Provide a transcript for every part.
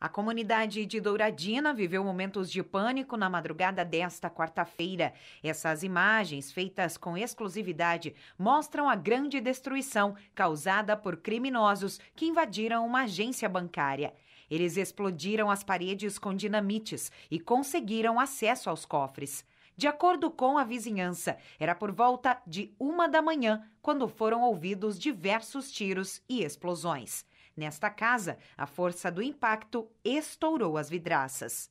A comunidade de Douradina viveu momentos de pânico na madrugada desta quarta-feira. Essas imagens, feitas com exclusividade, mostram a grande destruição causada por criminosos que invadiram uma agência bancária. Eles explodiram as paredes com dinamites e conseguiram acesso aos cofres. De acordo com a vizinhança, era por volta de uma da manhã quando foram ouvidos diversos tiros e explosões. Nesta casa, a força do impacto estourou as vidraças.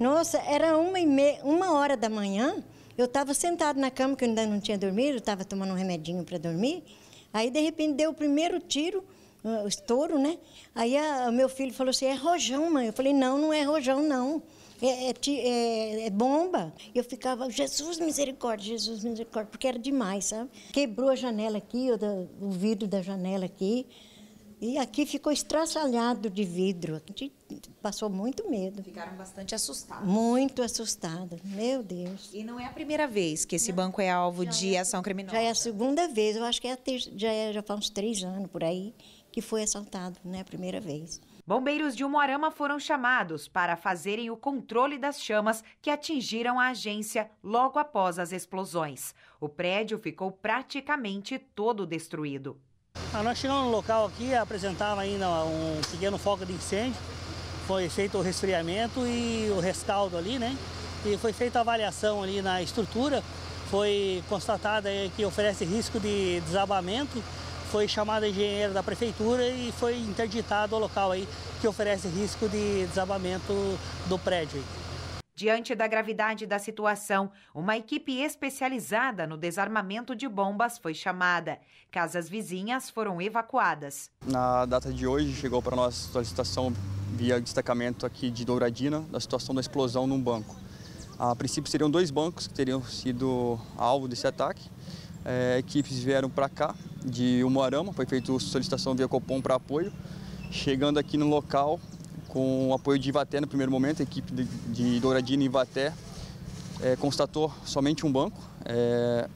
Nossa, era uma, e meia, uma hora da manhã, eu estava sentado na cama, que eu ainda não tinha dormido, estava tomando um remedinho para dormir. Aí, de repente, deu o primeiro tiro, o estouro, né? Aí a, meu filho falou assim, é rojão, mãe. Eu falei, não, não é rojão, não. É, é, é, é, bomba. Eu ficava, Jesus misericórdia, Jesus misericórdia, porque era demais, sabe? Quebrou a janela aqui, o, vidro da janela aqui. E aqui ficou estraçalhado de vidro. A gente passou muito medo. Ficaram bastante assustados. Muito assustados, meu Deus. E não é a primeira vez que esse não. banco é alvo já de é, ação criminosa. Já é a segunda vez, eu acho que é ter, já, é, já faz uns três anos por aí que foi assaltado, né? A primeira vez. Bombeiros de Umuarama foram chamados para fazerem o controle das chamas que atingiram a agência logo após as explosões. O prédio ficou praticamente todo destruído. Ah, nós chegamos no local aqui, apresentava ainda um pequeno foco de incêndio, foi feito o resfriamento e o rescaldo ali, né? E foi feita a avaliação ali na estrutura, foi constatada que oferece risco de desabamento, foi chamado engenheiro da prefeitura e foi interditado o local aí que oferece risco de desabamento do prédio. Diante da gravidade da situação, uma equipe especializada no desarmamento de bombas foi chamada. Casas vizinhas foram evacuadas. Na data de hoje, chegou para nós a solicitação via destacamento aqui de Douradina da situação da explosão num banco. A princípio, seriam dois bancos que teriam sido alvo desse ataque. É, equipes vieram para cá, de Umuarama, foi feita solicitação via Copom para apoio. Chegando aqui no local, com o apoio de Ivaté no primeiro momento, a equipe de, Douradinho Douradina e Ivaté é, constatou somente um banco. É,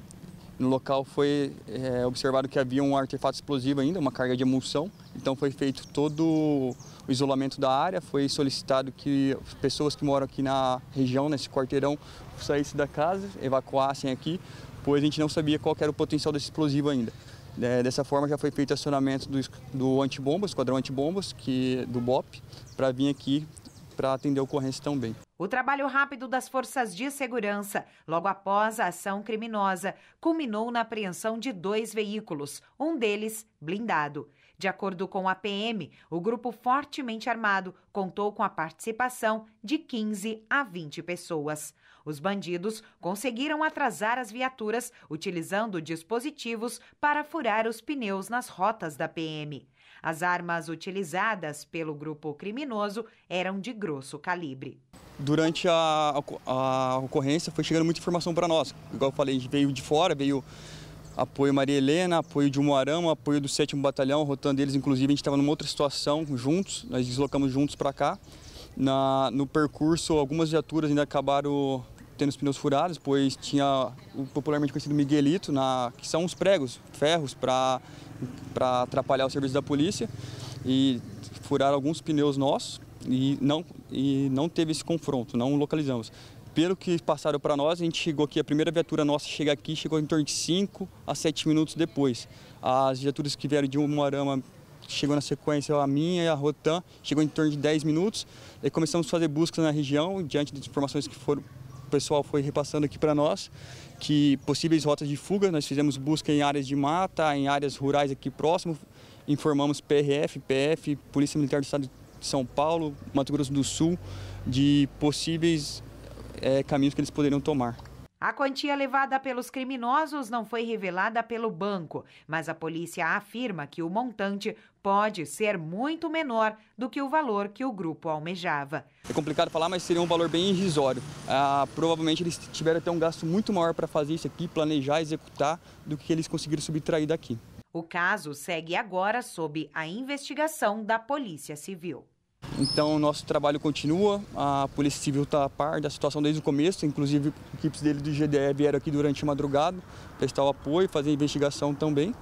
no local foi é, observado que havia um artefato explosivo ainda, uma carga de emulsão. Então foi feito todo o isolamento da área, foi solicitado que pessoas que moram aqui na região, nesse quarteirão, saíssem da casa, evacuassem aqui, pois a gente não sabia qual era o potencial desse explosivo ainda. É, dessa forma já foi feito acionamento do, do antibombas, esquadrão antibombas, que, do BOP, para vir aqui para atender a ocorrência também. O trabalho rápido das forças de segurança, logo após a ação criminosa, culminou na apreensão de dois veículos, um deles blindado. De acordo com a PM, o grupo fortemente armado contou com a participação de 15 a 20 pessoas. Os bandidos conseguiram atrasar as viaturas utilizando dispositivos para furar os pneus nas rotas da PM. As armas utilizadas pelo grupo criminoso eram de grosso calibre. Durante a, a, ocorrência foi chegando muita informação para nós. Igual eu falei, veio de fora, veio apoio Maria Helena, apoio de Moarama, apoio do 7 Batalhão, rotando eles. Inclusive, a gente estava numa outra situação juntos, nós deslocamos juntos para cá. Na, no percurso, algumas viaturas ainda acabaram tendo os pneus furados, pois tinha o popularmente conhecido Miguelito, na, que são os pregos, ferros, para atrapalhar o serviço da polícia. E furaram alguns pneus nossos e não, e não teve esse confronto, não localizamos. Pelo que passaram para nós, a gente chegou aqui, a primeira viatura nossa chega aqui, chegou em torno de 5 a 7 minutos depois. As viaturas que vieram de Umarama chegou na sequência a minha e a Rotan, chegou em torno de 10 minutos. Daí começamos a fazer buscas na região, diante das informações que foram pessoal foi repassando aqui para nós, que possíveis rotas de fuga, nós fizemos busca em áreas de mata, em áreas rurais aqui próximo, informamos PRF, PF, Polícia Militar do Estado de São Paulo, Mato Grosso do Sul, de possíveis é, caminhos que eles poderiam tomar. A quantia levada pelos criminosos não foi revelada pelo banco, mas a polícia afirma que o montante pode ser muito menor do que o valor que o grupo almejava. É complicado falar, mas seria um valor bem irrisório. Ah, provavelmente eles tiveram até um gasto muito maior para fazer isso aqui, planejar, executar, do que eles conseguiram subtrair daqui. O caso segue agora sob a investigação da Polícia Civil. Então, nosso trabalho continua, a Polícia Civil está a par da situação desde o começo, inclusive equipes dele do GDE vieram aqui durante a madrugada prestar o apoio, fazer a investigação também.